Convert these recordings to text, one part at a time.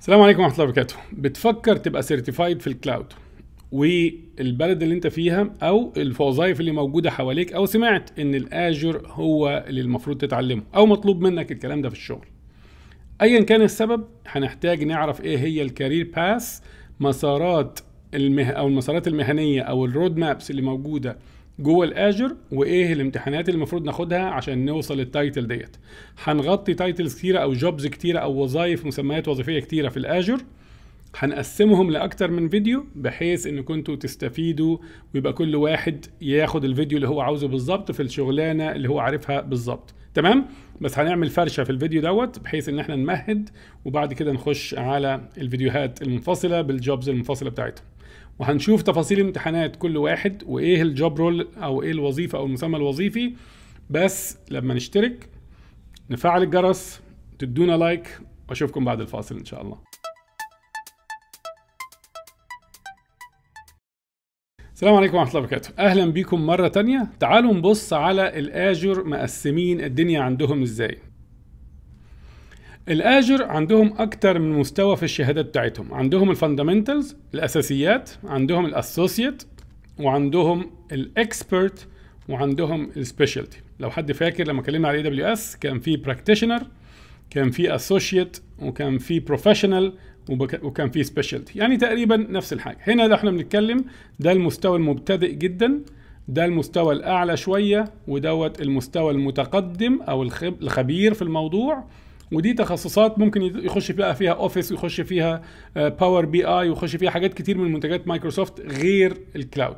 السلام عليكم ورحمه الله وبركاته بتفكر تبقى سيرتيفايد في الكلاود والبلد اللي انت فيها او الوظائف اللي موجوده حواليك او سمعت ان الاجر هو اللي المفروض تتعلمه او مطلوب منك الكلام ده في الشغل ايا كان السبب هنحتاج نعرف ايه هي الكارير باس مسارات المه... او المسارات المهنيه او الرود مابس اللي موجوده جوه الاجر وايه الامتحانات اللي المفروض ناخدها عشان نوصل للتايتل ديت هنغطي تايتلز كتيره او جوبز كتيره او وظائف مسميات وظيفيه كتيره في الاجر هنقسمهم لاكتر من فيديو بحيث ان كنتوا تستفيدوا ويبقى كل واحد ياخد الفيديو اللي هو عاوزه بالظبط في الشغلانه اللي هو عارفها بالظبط تمام بس هنعمل فرشه في الفيديو دوت بحيث ان احنا نمهد وبعد كده نخش على الفيديوهات المنفصله بالجوبز المنفصله بتاعتهم وهنشوف تفاصيل امتحانات كل واحد وايه الجوب رول او ايه الوظيفه او المسمى الوظيفي بس لما نشترك نفعل الجرس تدونا لايك واشوفكم بعد الفاصل ان شاء الله السلام عليكم ورحمه الله وبركاته اهلا بيكم مره تانية تعالوا نبص على الاجر مقسمين الدنيا عندهم ازاي الاجر عندهم اكتر من مستوى في الشهادات بتاعتهم عندهم الفاندامنتالز الاساسيات عندهم الاسوسيت وعندهم الاكسبرت وعندهم السبيشالتي لو حد فاكر لما اتكلمنا على اي دبليو اس كان في براكتيشنر كان في اسوشيت وكان في بروفيشنال وكان في سبيشالتي يعني تقريبا نفس الحاجه هنا لو احنا بنتكلم ده المستوى المبتدئ جدا ده المستوى الاعلى شويه ودوت المستوى المتقدم او الخبير في الموضوع ودي تخصصات ممكن يخش بقى فيها اوفيس ويخش فيها باور بي اي ويخش فيها حاجات كتير من منتجات مايكروسوفت غير الكلاود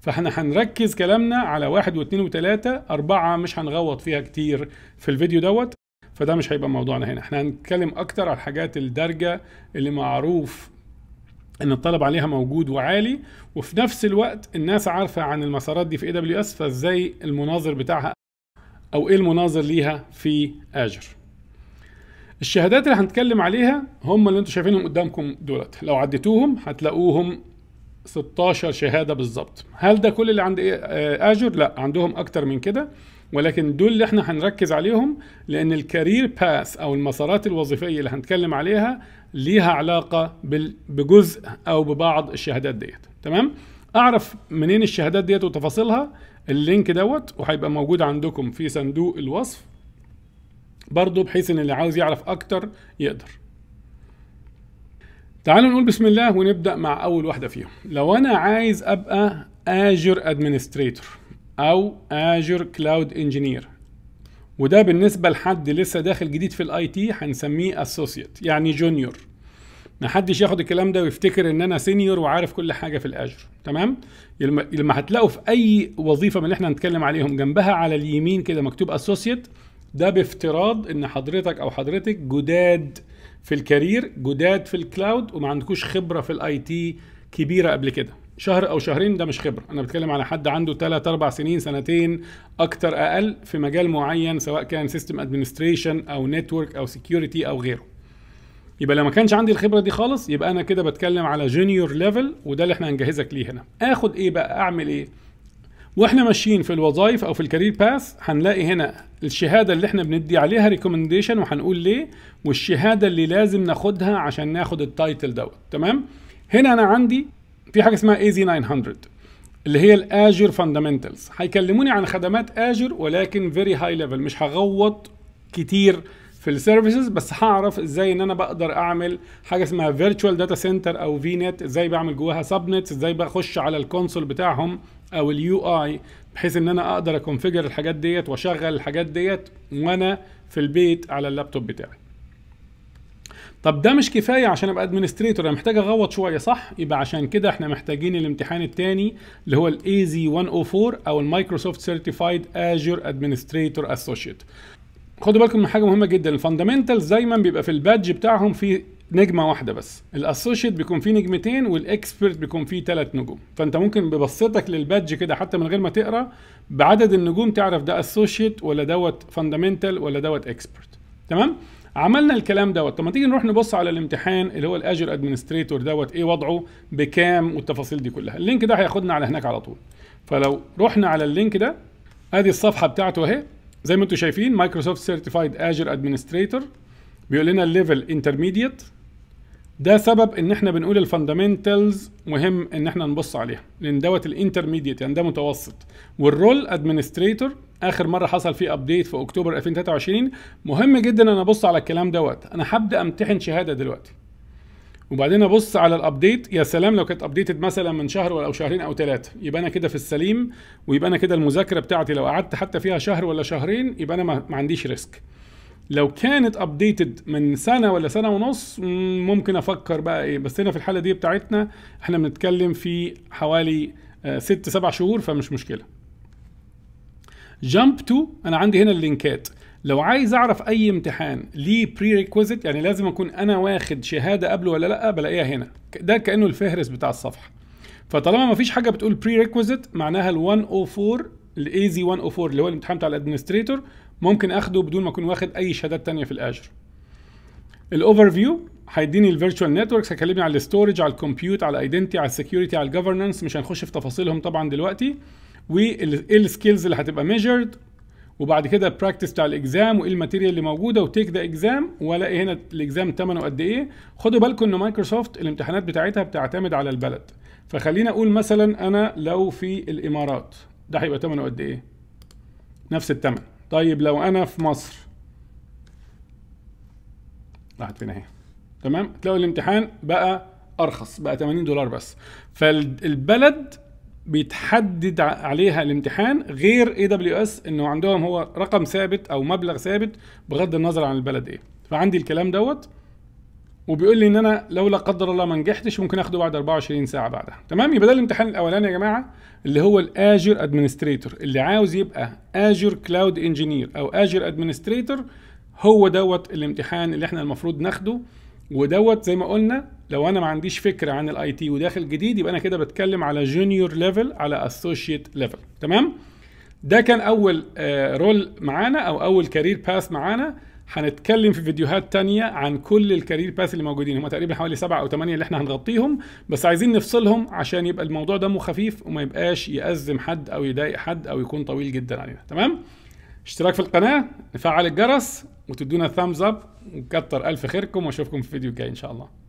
فاحنا هنركز كلامنا على واحد واثنين وثلاثة أربعة مش هنغوط فيها كتير في الفيديو دوت فده مش هيبقى موضوعنا هنا احنا هنتكلم أكتر على الحاجات الدارجة اللي معروف ان الطلب عليها موجود وعالي وفي نفس الوقت الناس عارفه عن المسارات دي في اي دبليو اس فازاي المناظر بتاعها او ايه المناظر ليها في اجر الشهادات اللي هنتكلم عليها هم اللي انتم شايفينهم قدامكم دولت لو عديتوهم هتلاقوهم 16 شهاده بالظبط هل ده كل اللي عند اجر آه، لا عندهم اكتر من كده ولكن دول اللي احنا هنركز عليهم لان الكارير باث او المسارات الوظيفيه اللي هنتكلم عليها ليها علاقه بجزء او ببعض الشهادات ديت تمام اعرف منين الشهادات ديت وتفاصيلها اللينك دوت وهيبقى موجود عندكم في صندوق الوصف برضه بحيث ان اللي عاوز يعرف اكتر يقدر تعالوا نقول بسم الله ونبدا مع اول واحده فيهم لو انا عايز ابقى اجر ادمنستريتور او اجر كلاود انجينير وده بالنسبه لحد لسه داخل جديد في الاي تي هنسميه اسوسيت يعني جونيور ما حدش ياخد الكلام ده ويفتكر ان انا سينيور وعارف كل حاجه في الاجر تمام لما هتلاقوا في اي وظيفه من اللي احنا هنتكلم عليهم جنبها على اليمين كده مكتوب اسوسيت ده بافتراض ان حضرتك او حضرتك جداد في الكارير جداد في الكلاود وما عندكوش خبره في الاي تي كبيره قبل كده شهر او شهرين ده مش خبره انا بتكلم على حد عنده 3 4 سنين سنتين اكتر اقل في مجال معين سواء كان سيستم ادمنستريشن او نتورك او سكيورتي او غيره يبقى لو ما كانش عندي الخبره دي خالص يبقى انا كده بتكلم على جونيور ليفل وده اللي احنا هنجهزك ليه هنا اخد ايه بقى اعمل ايه واحنا ماشيين في الوظائف او في الكارير باث هنلاقي هنا الشهاده اللي احنا بندي عليها ريكومنديشن وهنقول ليه والشهاده اللي لازم ناخدها عشان ناخد التايتل دوت تمام هنا انا عندي في حاجه اسمها اي زي 900 اللي هي الاجر فاندمنتالز هيكلموني عن خدمات اجر ولكن فيري هاي ليفل مش هغوط كتير في السيرفيسز بس هعرف ازاي ان انا بقدر اعمل حاجه اسمها فيرتشوال داتا سنتر او في نت ازاي بعمل جواها سب نت ازاي بخش على الكونسول بتاعهم او اليو اي بحيث ان انا اقدر اكونفيجر الحاجات ديت واشغل الحاجات ديت وانا في البيت على اللابتوب بتاعي طب ده مش كفايه عشان ابقى ادمنستريتور انا محتاج اغوط شويه صح يبقى عشان كده احنا محتاجين الامتحان الثاني اللي هو الاي زي 104 او المايكروسوفت سيرتيفايد اجور ادمنستريتور اسوشيت خدوا بالكم من حاجه مهمه جدا الفاندمنتالز دايما بيبقى في البادج بتاعهم في نجمه واحده بس الاسوشيت بيكون فيه نجمتين والاكسبرت بيكون فيه ثلاث نجوم فانت ممكن ببسطك للبادج كده حتى من غير ما تقرا بعدد النجوم تعرف ده اسوشيت ولا دوت فاندمنتال ولا دوت اكسبرت تمام عملنا الكلام دوت طب ما تيجي نروح نبص على الامتحان اللي هو الاجر ادمنستريتور دوت ايه وضعه بكام والتفاصيل دي كلها اللينك ده هياخدنا على هناك على طول فلو رحنا على اللينك ده ادي الصفحه بتاعته اهي زي ما انتم شايفين مايكروسوفت سيرتيفايد اجر ادمنستريتور بيقول لنا الليفل انترميديت ده سبب ان احنا بنقول الفاندمنتالز مهم ان احنا نبص عليها لان دوت الانترميديت يعني ده متوسط والرول ادمنستريتور اخر مره حصل فيه ابديت في اكتوبر 2023 مهم جدا ان ابص على الكلام دوت انا هبدا امتحن شهاده دلوقتي وبعدين ابص على الابديت يا سلام لو كانت ابديتد مثلا من شهر او شهرين او ثلاثه يبقى انا كده في السليم ويبقى انا كده المذاكره بتاعتي لو قعدت حتى فيها شهر ولا شهرين يبقى انا ما عنديش ريسك لو كانت ابديتد من سنه ولا سنه ونص ممكن افكر بقى ايه بس هنا في الحاله دي بتاعتنا احنا بنتكلم في حوالي آه، ست سبع شهور فمش مشكله جامب تو انا عندي هنا اللينكات لو عايز اعرف اي امتحان ليه بري ريكويزيت يعني لازم اكون انا واخد شهاده قبله ولا لا بلاقيها هنا ده كانه الفهرس بتاع الصفحه فطالما ما فيش حاجه بتقول بري ريكويزيت معناها ال 104 الايزي 104 اللي هو الامتحان بتاع الادمنستريتور ممكن اخده بدون ما اكون واخد اي شهادات تانية في الاجر الاوفر فيو هيديني الفيرتشوال نتوركس هيكلمني على الاستورج على الكمبيوت على الايدنتي على السكيورتي على الجفرنس مش هنخش في تفاصيلهم طبعا دلوقتي وايه السكيلز اللي هتبقى ميجرد وبعد كده براكتس بتاع الاكزام وايه الماتيريال اللي موجوده وتيك ذا اكزام والاقي هنا الاكزام ثمنه قد ايه خدوا بالكم ان مايكروسوفت الامتحانات بتاعتها بتعتمد على البلد فخلينا اقول مثلا انا لو في الامارات ده هيبقى ثمنه قد ايه نفس الثمن طيب لو انا في مصر راحت فين اهي تمام تلاقوا الامتحان بقى ارخص بقى 80 دولار بس فالبلد بيتحدد عليها الامتحان غير اي دبليو اس انه عندهم هو رقم ثابت او مبلغ ثابت بغض النظر عن البلد ايه فعندي الكلام دوت وبيقول لي ان انا لو لا قدر الله ما نجحتش ممكن اخده بعد 24 ساعه بعدها تمام يبقى ده الامتحان الاولاني يا جماعه اللي هو الاجر ادمنستريتور اللي عاوز يبقى اجر كلاود انجينير او اجر ادمنستريتور هو دوت الامتحان اللي احنا المفروض ناخده ودوت زي ما قلنا لو انا ما عنديش فكره عن الاي تي وداخل جديد يبقى انا كده بتكلم على جونيور ليفل على اسوشيت ليفل تمام ده كان اول رول آه، معانا او اول كارير باث معانا هنتكلم في فيديوهات تانية عن كل الكارير باث اللي موجودين هم تقريبا حوالي سبعة أو ثمانية اللي احنا هنغطيهم بس عايزين نفصلهم عشان يبقى الموضوع دمه خفيف وما يبقاش يأزم حد أو يضايق حد أو يكون طويل جدا علينا تمام؟ اشتراك في القناة نفعل الجرس وتدونا ثامز اب وكتر الف خيركم واشوفكم في فيديو جاي ان شاء الله